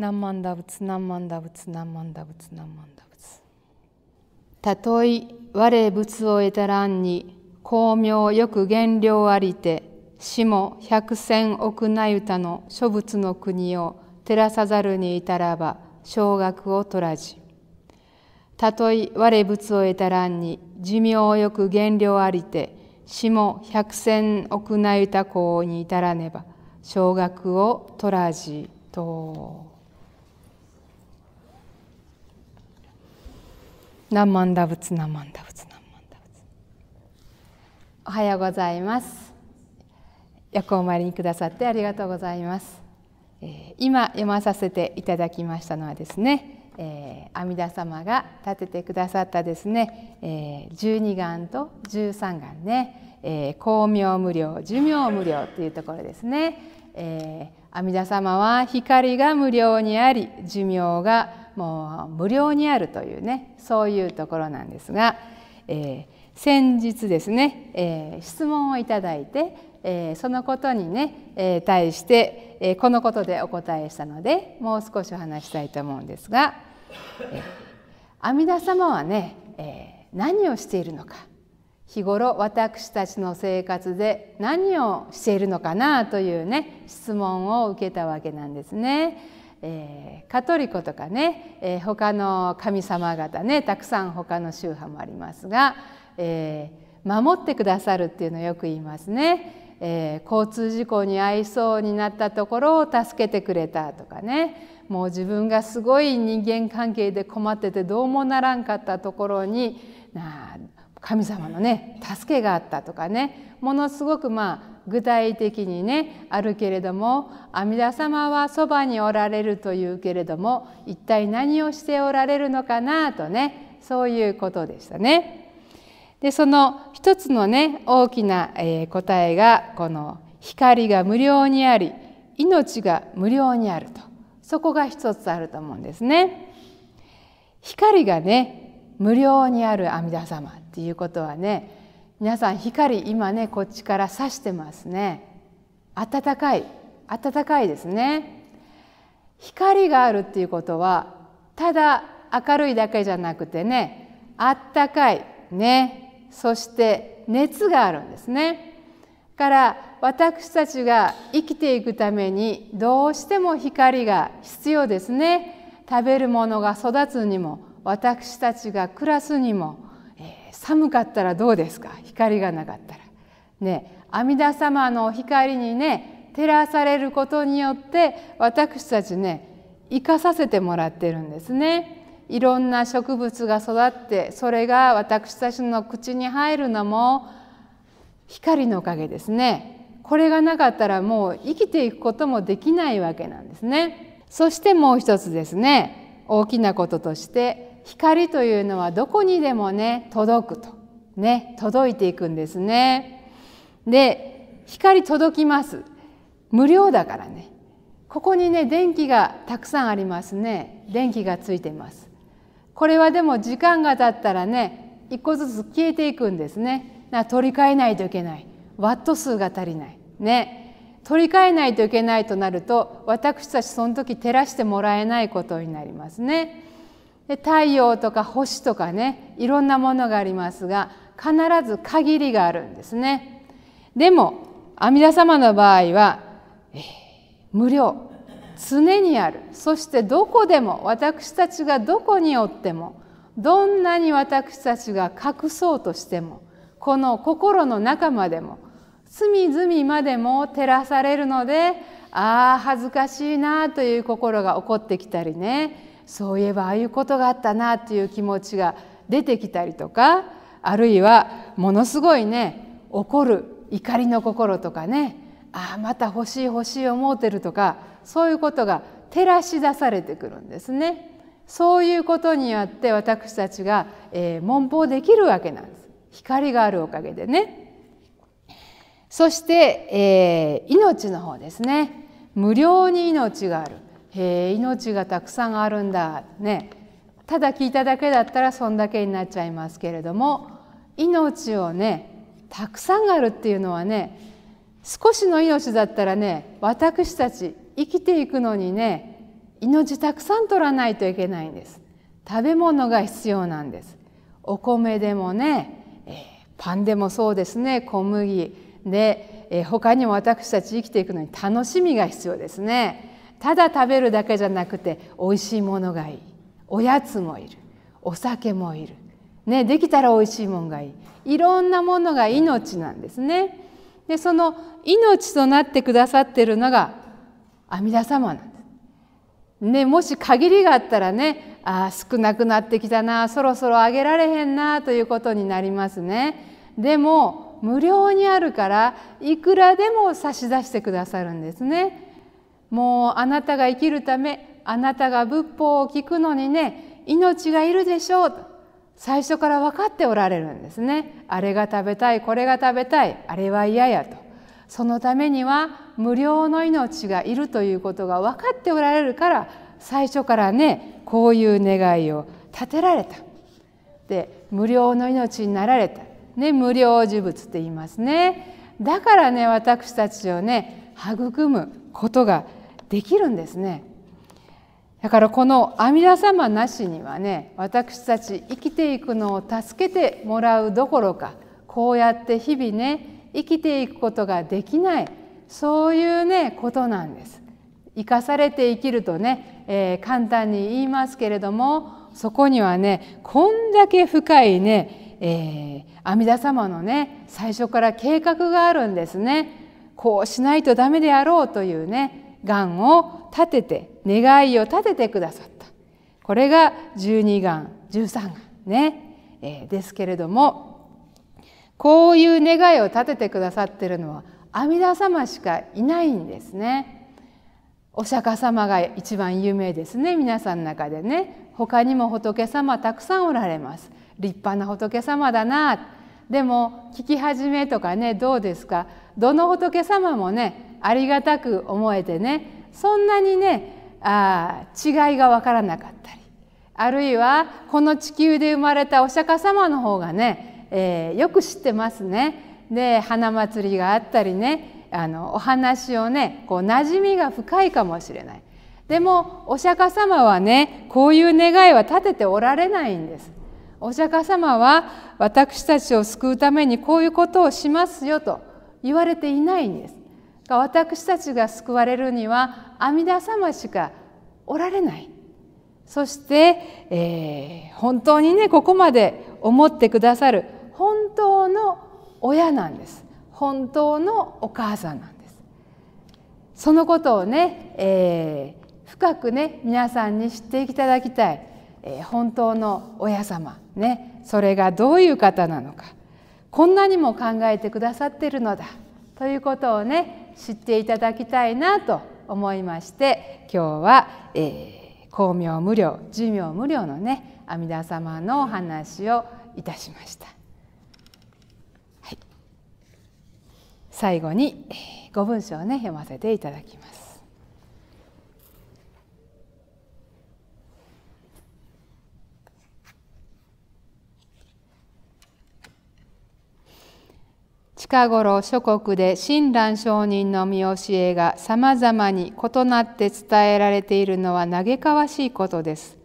何万打仏何万打仏何万打仏何万打仏たとえ我仏を得たらんに巧妙よく減量ありて死も百千億なゆたの諸仏の国を照らさざるに至らば小学を取らじたとえ我仏を得たらんに寿命よく減量ありて死も百千億なゆた子に至らねば小学を取らじと。南万打仏南万打仏南万打仏おはようございます役をお参りにくださってありがとうございます、えー、今読まさせていただきましたのはですね、えー、阿弥陀様が立ててくださったですね、えー、1眼と十三眼ね、えー、光明無量寿命無量というところですね、えー、阿弥陀様は光が無量にあり寿命がもう無料にあるというねそういうところなんですが、えー、先日ですね、えー、質問をいただいて、えー、そのことにね、えー、対して、えー、このことでお答えしたのでもう少しお話したいと思うんですが、えー、阿弥陀様はね、えー、何をしているのか日頃私たちの生活で何をしているのかなというね質問を受けたわけなんですね。えー、カトリコとかね、えー、他の神様方ねたくさん他の宗派もありますが、えー、守ってくださるっていうのをよく言いますね、えー、交通事故に遭いそうになったところを助けてくれたとかねもう自分がすごい人間関係で困っててどうもならんかったところにな神様のね助けがあったとかねものすごくまあ具体的にねあるけれども阿弥陀様はそばにおられるというけれども一体何をしておられるのかなとねそういうことでしたね。でその一つのね大きな、えー、答えがこの「光が無料にあり命が無料にあると」そこが一つあると思うんですね。光がね無料にある阿弥陀様っていうことはね皆さん光今ねこっちから差してますね暖かい暖かいですね光があるっていうことはただ明るいだけじゃなくてねあったかいねそして熱があるんですねから私たちが生きていくためにどうしても光が必要ですね食べるものが育つにも私たちが暮らすにも寒かったらどうですか光がなかったら。ね阿弥陀様の光にね照らされることによって私たちね生かさせてもらってるんですね。いろんな植物が育ってそれが私たちの口に入るのも光のおかげですねこれがなかったらもう生きていくこともできないわけなんですねそしてもう一つですね大きなこととして光というのはどこにでもね届くとね届いていくんですね。で光届きます無料だからねここにね電気がたくさんありますね電気がついてます。これはでも時間が経ったらね一個ずつ消えていくんですね。な取り替えないといけないワット数が足りないね取り替えないといけないとなると私たちその時照らしてもらえないことになりますね。で太陽とか星とかねいろんなものがありますが必ず限りがあるんですね。でも阿弥陀様の場合は、えー、無料常にあるそしてどこでも私たちがどこにおってもどんなに私たちが隠そうとしてもこの心の中までも隅々までも照らされるのでああ恥ずかしいなという心が起こってきたりねそういえばああいうことがあったなっていう気持ちが出てきたりとかあるいはものすごいね怒る怒りの心とかねああまた欲しい欲しい思うてるとかそういうことが照らし出されてくるんですね。そういうことによって私たちが、えー、文法できるわけなんです。光があるおかげでね。そして、えー、命の方ですね。無料に命がある。へえ命がたくさんあるんだねただ聞いただけだったらそんだけになっちゃいますけれども命をねたくさんあるっていうのはね少しの命だったらね私たち生きていくのにね命たくさん取らないといけないんです食べ物が必要なんですお米でもね、えー、パンでもそうですね小麦で、えー、他にも私たち生きていくのに楽しみが必要ですねただ食べるだけじゃなくておいしいものがいいおやつもいるお酒もいる、ね、できたらおいしいもんがいいいろんなものが命なんですね。でその命となってくださってるのが阿弥陀様なんです。ね、もし限りがあったらねあ少なくなってきたなそろそろあげられへんなということになりますね。でも無料にあるからいくらでも差し出してくださるんですね。もうあなたが生きるためあなたが仏法を聞くのにね命がいるでしょうと最初から分かっておられるんですねあれが食べたいこれが食べたいあれは嫌やとそのためには無料の命がいるということが分かっておられるから最初からねこういう願いを立てられたで無料の命になられた、ね、無料呪物って言いますねだからね私たちをね育むことができるんですね。だからこの阿弥陀様なしにはね私たち生きていくのを助けてもらうどころかこうやって日々ね生きていくことができないそういうねことなんです。生かされて生きるとね、えー、簡単に言いますけれどもそこにはねこんだけ深いね、えー、阿弥陀様のね最初から計画があるんですね。こうしないとダメであろうというね願を立てて願いを立ててくださったこれが12願13願ね、えー、ですけれどもこういう願いを立ててくださっているのは阿弥陀様しかいないんですね。お釈迦様が一番有名ですね皆さんの中でね他にも仏様たくさんおられます立派な仏様だなでも聞き始めとかねどうですかどの仏様もねありがたく思えてねそんなにねあ違いが分からなかったりあるいはこの地球で生まれたお釈迦様の方がね、えー、よく知ってますね。で花祭りがあったりねあのお話をねこう馴染みが深いかもしれない。でもお釈迦様はねこういう願いは立てておられないんです。お釈迦様は私たちを救うためにこういうことをしますよと言われていないんです。私たちが救われるには阿弥陀様しかおられないそして、えー、本当にねここまで思ってくださる本当の親なんです本当のお母さんなんですそのことをね、えー、深くね皆さんに知っていただきたい、えー、本当の親様ねそれがどういう方なのかこんなにも考えてくださっているのだということをね知っていただきたいなと思いまして今日は、えー、光明無量寿命無量のね阿弥陀様のお話をいたしました、はい、最後に、えー、ご文章をね読ませていただきます近頃諸国で親鸞上人の見教えがさまざまに異なって伝えられているのは嘆かわしいことです。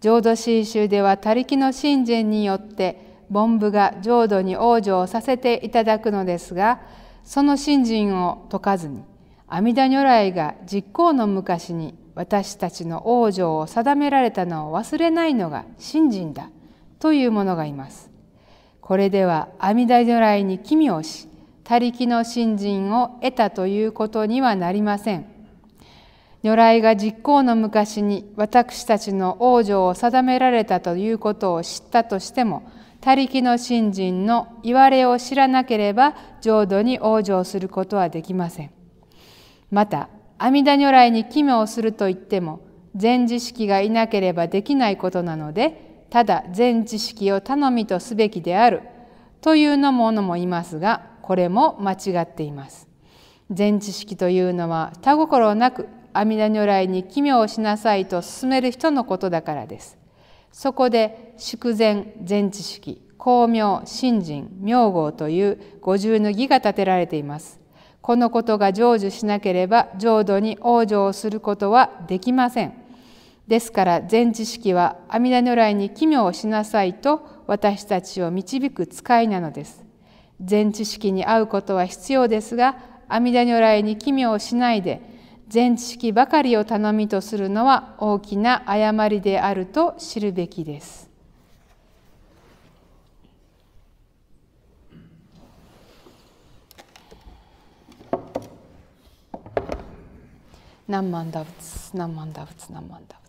浄土真宗では他力の信心によって凡夫が浄土に往生をさせていただくのですがその信心を解かずに阿弥陀如来が実行の昔に私たちの往生を定められたのを忘れないのが信心だというものがいます。これでは阿弥陀如来に奇妙し他力の信心を得たということにはなりません。如来が実行の昔に私たちの往生を定められたということを知ったとしても他力の信心のいわれを知らなければ浄土に往生することはできません。また阿弥陀如来に奇妙するといっても善知識がいなければできないことなのでただ全知識を頼みとすべきであるというのものもいますがこれも間違っています。全知識というのは他心なく阿弥陀如来に奇妙をしなさいと勧める人のことだからです。そこで祝前全知識光明信心明号という五重の儀が立てられています。このことが成就しなければ浄土に往生することはできません。ですから全知識は阿弥陀如来に奇妙をしなさいと私たちを導く使いなのです。全知識に合うことは必要ですが阿弥陀如来に奇妙をしないで全知識ばかりを頼みとするのは大きな誤りであると知るべきです。何万打仏何万打仏何万打仏